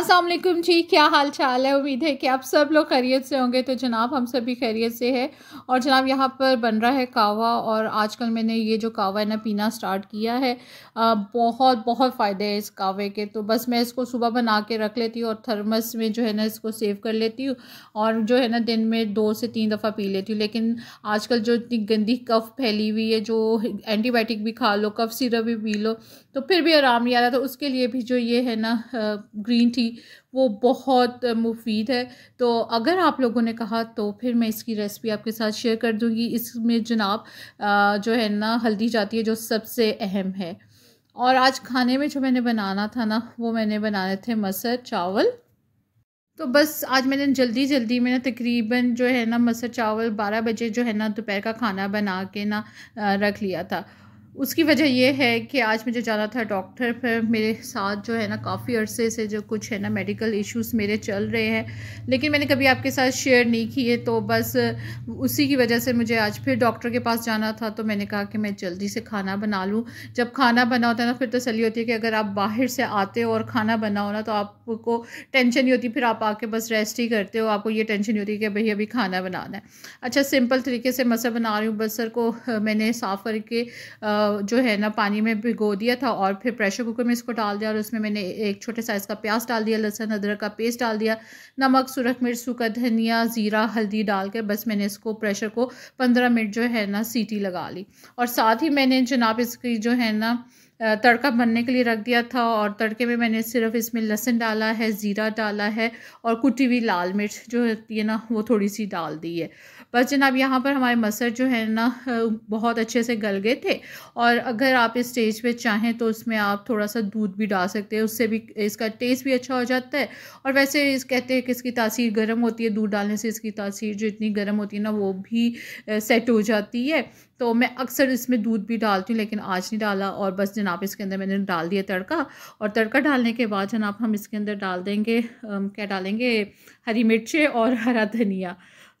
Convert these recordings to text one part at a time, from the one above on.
असलम जी क्या हाल चाल है उम्मीद है कि आप सब लोग खैरियत से होंगे तो जनाब हम सभी खैरियत से है और जनाब यहाँ पर बन रहा है कावा और आजकल मैंने ये जो कावा है ना पीना स्टार्ट किया है आ, बहुत बहुत फ़ायदे हैं इस कावे के तो बस मैं इसको सुबह बना के रख लेती हूँ और थर्मस में जो है ना इसको सेव कर लेती हूँ और जो है ना दिन में दो से तीन दफ़ा पी लेती हूँ लेकिन आजकल जो इतनी गंदी कफ फैली हुई है जो एंटीबायोटिक भी खा लो कफ सिरप भी पी लो तो फिर भी आराम नहीं आ रहा था तो उसके लिए भी जो ये है ना ग्रीन टी वो बहुत मुफीद है तो अगर आप लोगों ने कहा तो फिर मैं इसकी रेसिपी आपके साथ शेयर कर दूँगी इसमें जनाब जो है ना हल्दी जाती है जो सबसे अहम है और आज खाने में जो मैंने बनाना था ना वो मैंने बनाने थे मसर चावल तो बस आज मैंने जल्दी जल्दी मैंने तकरीबन जो है ना मसर चावल बारह बजे जो है ना दोपहर का खाना बना के ना रख लिया था उसकी वजह यह है कि आज मुझे जाना था डॉक्टर पर मेरे साथ जो है ना काफ़ी अरसे से जो कुछ है ना मेडिकल इश्यूज मेरे चल रहे हैं लेकिन मैंने कभी आपके साथ शेयर नहीं किए तो बस उसी की वजह से मुझे आज फिर डॉक्टर के पास जाना था तो मैंने कहा कि मैं जल्दी से खाना बना लूँ जब खाना बना होता है ना फिर तसली होती है कि अगर आप बाहर से आते हो और खाना बनाओ ना तो आपको टेंशन नहीं होती फिर आप आके बस रेस्ट ही करते हो आपको ये टेंशन नहीं होती कि भाई अभी खाना बनाना है अच्छा सिंपल तरीके से मसा बना रही हूँ बसर को मैंने साफ़ करके जो है ना पानी में भिगो दिया था और फिर प्रेशर कुकर में इसको डाल दिया और उसमें मैंने एक छोटे साइज़ का प्याज डाल दिया लहसुन अदरक का पेस्ट डाल दिया नमक सुरख मिर्च सूखा धनिया ज़ीरा हल्दी डाल के बस मैंने इसको प्रेशर को पंद्रह मिनट जो है ना सीटी लगा ली और साथ ही मैंने जनाब इसकी जो है ना तड़का बनने के लिए रख दिया था और तड़के में मैंने सिर्फ इसमें लहसुन डाला है ज़ीरा डाला है और कुटी हुई लाल मिर्च जो होती है ना वो थोड़ी सी डाल दी है बस जनाब यहाँ पर हमारे मसर जो है ना बहुत अच्छे से गल गए थे और अगर आप इस स्टेज पे चाहें तो उसमें आप थोड़ा सा दूध भी डाल सकते हैं उससे भी इसका टेस्ट भी अच्छा हो जाता है और वैसे इस कहते हैं कि इसकी तासीर गर्म होती है दूध डालने से इसकी तासीर जो इतनी गर्म होती है ना वो भी सेट हो जाती है तो मैं अक्सर इसमें दूध भी डालती हूँ लेकिन आज नहीं डाला और बस जनाब इसके अंदर मैंने डाल दिया तड़का और तड़का डालने के बाद जनाब हम इसके अंदर डाल देंगे क्या डालेंगे हरी मिर्चें और हरा धनिया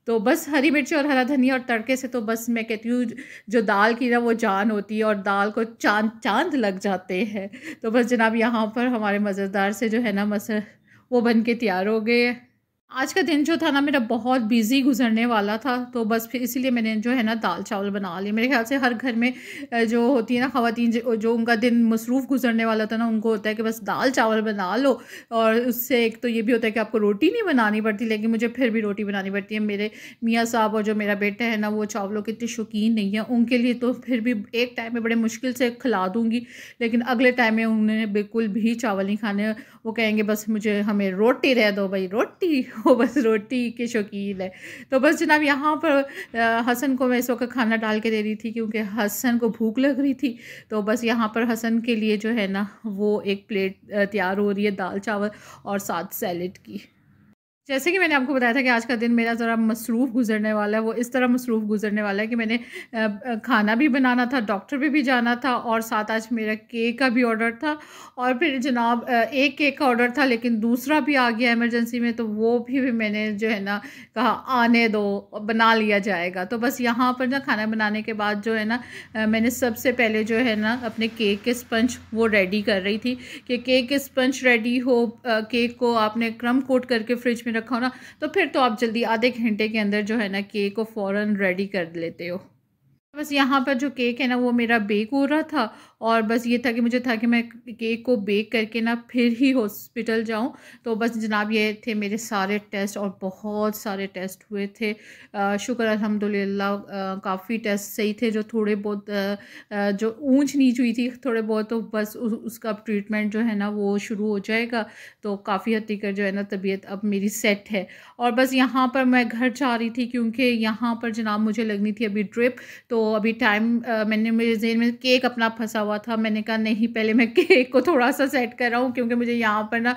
तो बस हरी मिर्ची और हरा धनिया और तड़के से तो बस मैं कहती हूँ जो दाल की ना वो जान होती है और दाल को चांद चांद लग जाते हैं तो बस जनाब यहाँ पर हमारे मज़ेदार से जो है ना मस वो बन के तैयार हो गए आज का दिन जो था ना मेरा बहुत बिजी गुजरने वाला था तो बस फिर इसीलिए मैंने जो है ना दाल चावल बना लिया मेरे ख्याल से हर घर में जो होती है ना खातन जो उनका दिन मसरूफ़ गुजरने वाला था ना उनको होता है कि बस दाल चावल बना लो और उससे एक तो ये भी होता है कि आपको रोटी नहीं बनानी पड़ती लेकिन मुझे फिर भी रोटी बनानी पड़ती है मेरे मियाँ साहब और जो मेरा बेटा है ना वो चावलों के इतने शौकीन नहीं है उनके लिए तो फिर भी एक टाइम में बड़े मुश्किल से खिला दूँगी लेकिन अगले टाइम में उन्हें बिल्कुल भी चावल नहीं खाने वो कहेंगे बस मुझे हमें रोटी रह दो भाई रोटी वो बस रोटी के शौकीन है तो बस जनाब यहाँ पर हसन को मैं इस वक्त खाना डाल के दे रही थी क्योंकि हसन को भूख लग रही थी तो बस यहाँ पर हसन के लिए जो है ना वो एक प्लेट तैयार हो रही है दाल चावल और साथ सैलड की जैसे कि मैंने आपको बताया था कि आज का दिन मेरा ज़रा मसरूफ़ गुजरने वाला है वो इस तरह मसरूफ़ गुजरने वाला है कि मैंने खाना भी बनाना था डॉक्टर भी भी जाना था और साथ आज मेरा केक का भी ऑर्डर था और फिर जनाब एक केक का ऑर्डर था लेकिन दूसरा भी आ गया एमरजेंसी में तो वो भी, भी मैंने जो है ना कहा आने दो बना लिया जाएगा तो बस यहाँ पर ना खाना बनाने के बाद जो है ना मैंने सबसे पहले जो है ना अपने केक के स्पंज वो रेडी कर रही थी कि केक के स्पंज रेडी हो केक को आपने क्रम कोट करके फ्रिज में रखा हो ना तो फिर तो आप जल्दी आधे घंटे के अंदर जो है ना केक को फ़ौरन रेडी कर लेते हो बस यहाँ पर जो केक है ना वो मेरा बेक हो रहा था और बस ये था कि मुझे था कि मैं केक को बेक करके ना फिर ही हॉस्पिटल जाऊँ तो बस जनाब ये थे मेरे सारे टेस्ट और बहुत सारे टेस्ट हुए थे शुक्र अल्हम्दुलिल्लाह काफ़ी टेस्ट सही थे जो थोड़े बहुत जो ऊंच नीच हुई थी थोड़े बहुत तो बस उ, उसका ट्रीटमेंट जो है ना वो शुरू हो जाएगा तो काफ़ी हद तक जो है ना तबीयत अब मेरी सेट है और बस यहाँ पर मैं घर जा रही थी क्योंकि यहाँ पर जनाब मुझे लगनी थी अभी ट्रिप तो अभी टाइम मैंने मेरे जेन में केक अपना फंसा हुआ हुआ था मैंने कहा नहीं पहले मैं केक को थोड़ा सा सेट कर रहा हूँ क्योंकि मुझे यहाँ पर ना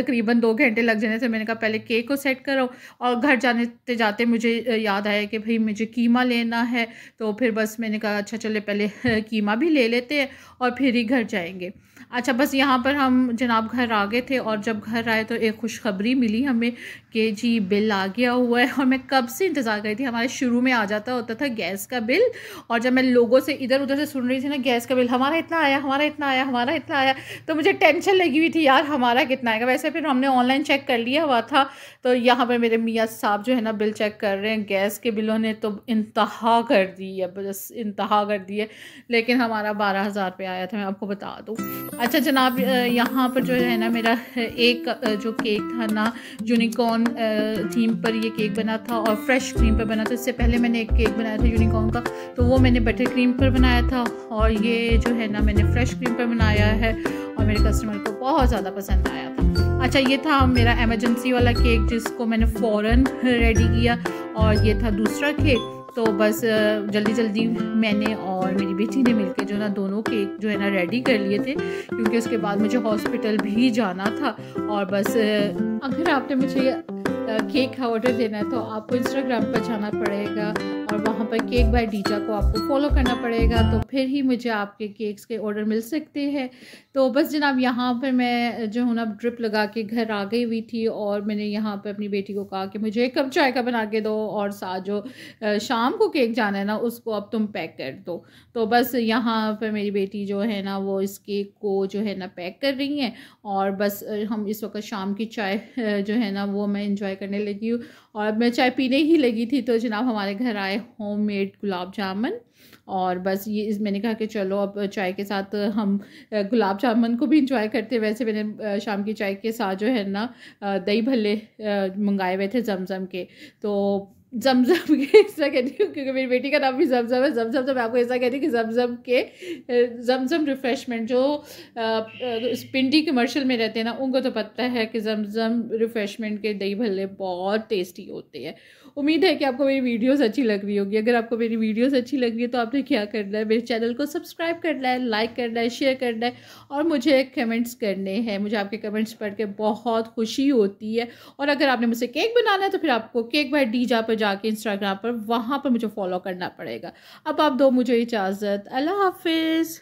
तकरीबन दो घंटे लग जाने से मैंने कहा पहले केक को सेट कराओ और घर जाने जाते मुझे याद आया कि भाई मुझे कीमा लेना है तो फिर बस मैंने कहा अच्छा चले पहले कीमा भी ले लेते हैं और फिर ही घर जाएंगे अच्छा बस यहाँ पर हम जनाब घर आ गए थे और जब घर आए तो एक खुशखबरी मिली हमें कि जी बिल आ गया हुआ है और मैं कब से इंतज़ार कर रही थी हमारे शुरू में आ जाता होता था गैस का बिल और जब मैं लोगों से इधर उधर से सुन रही थी ना गैस का बिल हमारा इतना आया हमारा इतना आया हमारा इतना आया तो मुझे टेंशन लगी हुई थी यार हमारा कितना आएगा वैसे फिर हमने ऑनलाइन चेक कर लिया हुआ था तो यहाँ पर मेरे मियाँ साहब जो है ना बिल चेक कर रहे हैं गैस के बिलों ने तो इंतहा कर दी है बस इंतहा कर दी है लेकिन हमारा बारह हज़ार रुपये आया था मैं आपको बता दूँ अच्छा जनाब यहाँ पर जो है ना मेरा एक जो केक था ना यूनिकॉर्न यूनिकॉर्न थीम पर ये केक बना था और फ्रेश क्रीम पर बना था इससे पहले मैंने एक केक बनाया था यूनिकॉर्न का तो वो मैंने बटर क्रीम पर बनाया था और ये जो है ना मैंने फ्रेश क्रीम पर बनाया है और मेरे कस्टमर को बहुत ज़्यादा पसंद आया था अच्छा ये था मेरा एमरजेंसी वाला केक जिसको मैंने फ़ौर रेडी किया और ये था दूसरा केक तो बस जल्दी जल्दी मैंने और मेरी बेटी ने मिलकर जो ना दोनों केक जो है ना रेडी कर लिए थे क्योंकि उसके बाद मुझे हॉस्पिटल भी जाना था और बस अगर आपने मुझे केक का ऑर्डर देना है तो आपको इंस्टाग्राम पर जाना पड़ेगा और वहाँ पर केक बाय डीजा को आपको फॉलो करना पड़ेगा तो फिर ही मुझे आपके केक्स के ऑर्डर मिल सकते हैं तो बस जनाब यहाँ पर मैं जो हूँ ना ड्रिप लगा के घर आ गई हुई थी और मैंने यहाँ पर अपनी बेटी को कहा कि मुझे एक कप चाय का बना के दो और साथ जो शाम को केक जाना है ना उसको अब तुम पैक कर दो तो बस यहाँ पर मेरी बेटी जो है ना वो इस केक को जो है ना पैक कर रही हैं और बस हम इस वक्त शाम की चाय जो है ना वो मैं इंजॉय करने लगी हूँ और मैं चाय पीने ही लगी थी तो जनाब हमारे घर आए होममेड गुलाब जामुन और बस ये इस मैंने कहा कि चलो अब चाय के साथ हम गुलाब जामुन को भी इंजॉय करते वैसे मैंने शाम की चाय के साथ जो है ना दही भल्ले मंगाए हुए थे जमजम के तो जमजम के ऐसा कहती हूँ क्योंकि मेरी बेटी का नाम भी जमजम है जमजम तो मैं आपको ऐसा कह हूँ कि जमजम के जमजम रिफ़्रेशमेंट जो पिंडी कमर्शल में रहते हैं ना उनको तो पता है कि जमजम रिफ़्रेशमेंट के दही भल्ले बहुत टेस्टी होते हैं उम्मीद है कि आपको मेरी वीडियोस अच्छी लग रही होगी अगर आपको मेरी वीडियोस अच्छी लग रही है तो आपने क्या करना है मेरे चैनल को सब्सक्राइब करना है लाइक करना है शेयर करना है और मुझे कमेंट्स करने हैं मुझे आपके कमेंट्स पढ़ के बहुत खुशी होती है और अगर आपने मुझसे केक बनाना है तो फिर आपको केक बाय डीजा पर जाके इंस्टाग्राम पर वहाँ पर मुझे फॉलो करना पड़ेगा अब आप दो मुझे इजाज़त अल्लाह हाफिज़